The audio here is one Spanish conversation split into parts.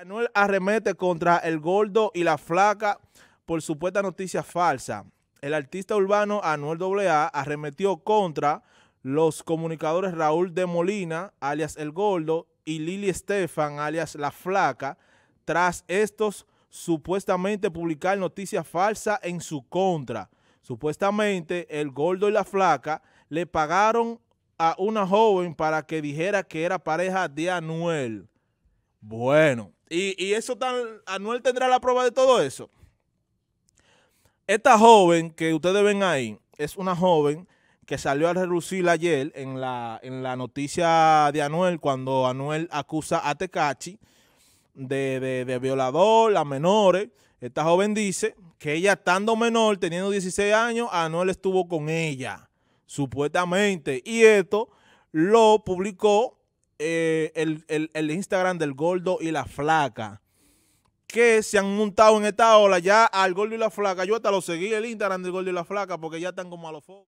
Anuel arremete contra el gordo y la flaca por supuesta noticia falsa. El artista urbano Anuel AA arremetió contra los comunicadores Raúl de Molina, alias El Gordo, y Lili Estefan, alias La Flaca, tras estos supuestamente publicar noticia falsa en su contra. Supuestamente El Gordo y La Flaca le pagaron a una joven para que dijera que era pareja de Anuel. Bueno. Y, eso tan, Anuel tendrá la prueba de todo eso. Esta joven que ustedes ven ahí es una joven que salió a relucir ayer en la, noticia de Anuel cuando Anuel acusa a Tecachi de, de violador a menores. Esta joven dice que ella estando menor, teniendo 16 años, Anuel estuvo con ella, supuestamente. Y esto lo publicó eh, el, Instagram del gordo y la flaca. Que se han montado en esta ola ya al gordo y la flaca. Yo hasta lo seguí el Instagram del gordo y la flaca porque ya están como a los focos.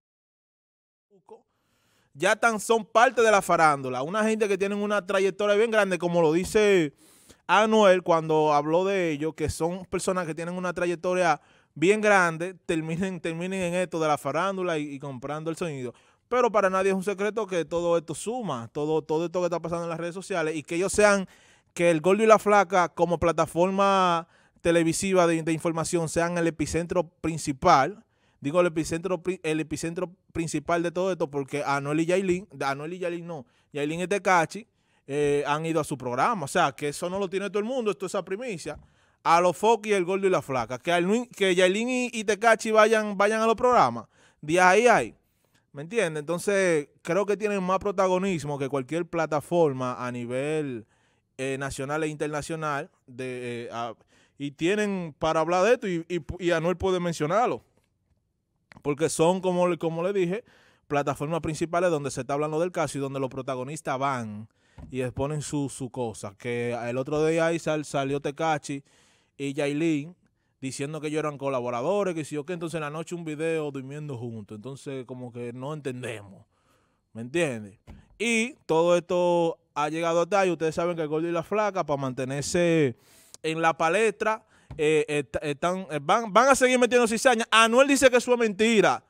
Ya están, son parte de la farándula. Una gente que tienen una trayectoria bien grande, como lo dice Anuel cuando habló de ellos, que son personas que tienen una trayectoria bien grande, terminen, terminen en esto de la farándula y comprando el sonido. Pero para nadie es un secreto que todo esto suma, todo, todo esto que está pasando en las redes sociales y que ellos sean, que el Gordo y la Flaca como plataforma televisiva de, información sean el epicentro principal. Digo el epicentro, el epicentro principal de todo esto porque Anuel y Yailin, Anuel y Yailin no, Yailin y Tecachi eh, han ido a su programa. O sea, que eso no lo tiene todo el mundo, esto es a primicia. A los Fox y el Gordo y la Flaca. Que, que Yailin y, y Tecachi vayan, vayan a los programas. De ahí hay. ¿Me entiendes? Entonces, creo que tienen más protagonismo que cualquier plataforma a nivel eh, nacional e internacional. De, eh, y tienen para hablar de esto y, y, Anuel puede mencionarlo. Porque son, como, como le dije, plataformas principales donde se está hablando del caso y donde los protagonistas van y exponen su, cosa. Que el otro día ahí salió Tecachi y Yailin diciendo que ellos eran colaboradores, que si yo qué, entonces en la noche un video durmiendo juntos. Entonces, como que no entendemos. ¿Me entiendes? Y todo esto ha llegado a tal, y ustedes saben que el gordo y la flaca, para mantenerse en la palestra, eh, están, eh, van, a seguir metiendo cizaña. Anuel dice que eso es mentira.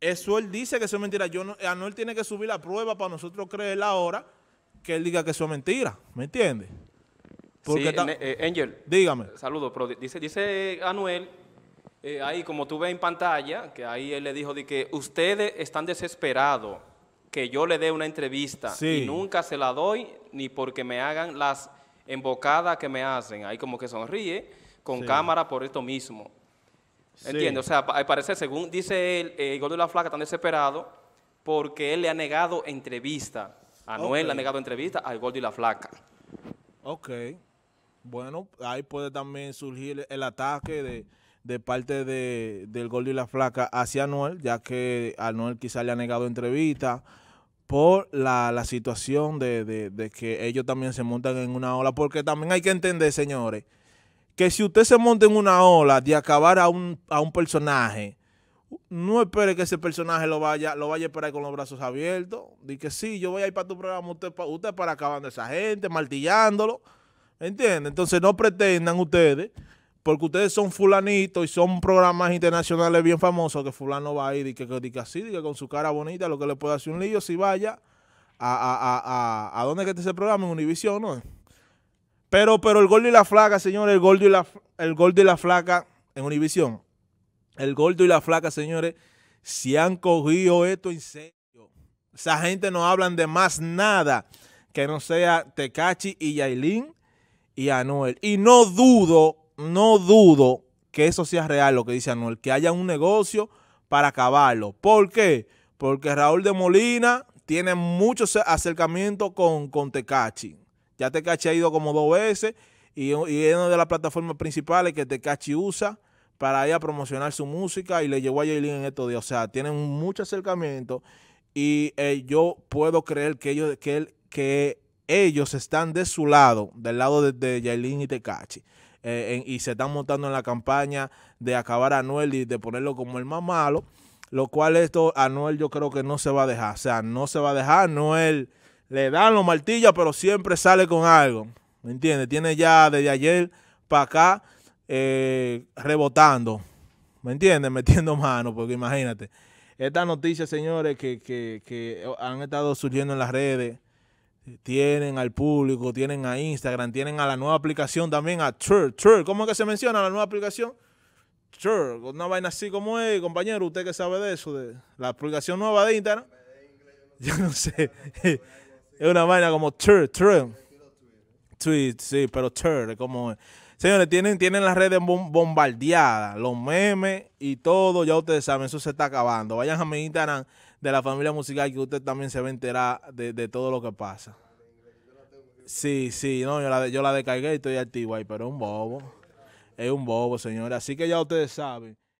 Eso él dice que eso es mentira. Yo Anuel tiene que subir la prueba para nosotros creer ahora que él diga que eso es mentira. ¿Me entiendes? Porque sí, eh, Dígame. Saludos, pero dice, Anuel, eh, ahí como tú ves en pantalla, que ahí él le dijo de que ustedes están desesperados que yo le dé una entrevista y nunca se la doy ni porque me hagan las embocadas que me hacen. Ahí como que sonríe con cámara por esto mismo. Entiendo, O sea, parece, según dice él, eh, el Gordo y la Flaca están desesperados porque él le ha negado entrevista. Anuel le ha negado entrevista al Gordo y la Flaca. Ok bueno, ahí puede también surgir el ataque de, parte de, del Gordo y la Flaca hacia Anuel, ya que Anuel quizá le ha negado entrevista por la, la situación de, que ellos también se montan en una ola, porque también hay que entender, señores, que si usted se monta en una ola de acabar a un, a un personaje, no espere que ese personaje lo vaya, lo vaya a esperar con los brazos abiertos, Dice que sí, yo voy a ir para tu programa, usted, usted para acabando a esa gente, martillándolo, ¿Entienden? Entonces no pretendan ustedes, porque ustedes son fulanitos y son programas internacionales bien famosos, que fulano va a ir y que, así, con su cara bonita, lo que le puede hacer un lío, si vaya a, a, a, dónde que está ese programa, en Univision, ¿no? Pero, pero el gordo y la flaca, señores, el gordo y la, el la flaca en Univision. El gordo y la flaca, señores, se han cogido esto en serio. Esa gente no hablan de más nada que no sea Tecachi y Yailin y Anuel. Y no dudo, no dudo que eso sea real lo que dice Anuel, que haya un negocio para acabarlo. ¿Por qué? Porque Raúl de Molina tiene mucho acercamiento con, con Tecachi. Ya Tecachi ha ido como dos veces y, es una de las plataformas principales que Tecachi usa para ir a promocionar su música y le llevó a Jaylin en estos días. O sea, tienen mucho acercamiento y eh, yo puedo creer que ellos, que, él, que ellos están de su lado, del lado de, de y Tecachi. Eh, y se están montando en la campaña de acabar a Noel y de ponerlo como el más malo, lo cual esto a Noel yo creo que no se va a dejar, o sea, no se va a dejar, Noel le dan los martillos, pero siempre sale con algo, ¿me entiendes? Tiene ya desde ayer para acá eh, rebotando, ¿me entiendes? Metiendo mano, porque imagínate, Esta noticias, señores, que han estado surgiendo en las redes, tienen al público, tienen a Instagram, tienen a la nueva aplicación también, a Twitter. ¿Cómo es que se menciona la nueva aplicación? una vaina así como es, compañero, usted que sabe de eso, de la aplicación nueva de Instagram. Yo no sé. Es una vaina como Twitter. sí, pero Twitter, como es. Señores, tienen, tienen las redes bombardeadas, los memes y todo, ya ustedes saben, eso se está acabando. Vayan a mi Instagram, de la familia musical que usted también se va a enterar de, todo lo que pasa. Sí, sí, no, yo la, yo la descargué y estoy activo ahí, pero es un bobo. Es un bobo, señor. Así que ya ustedes saben.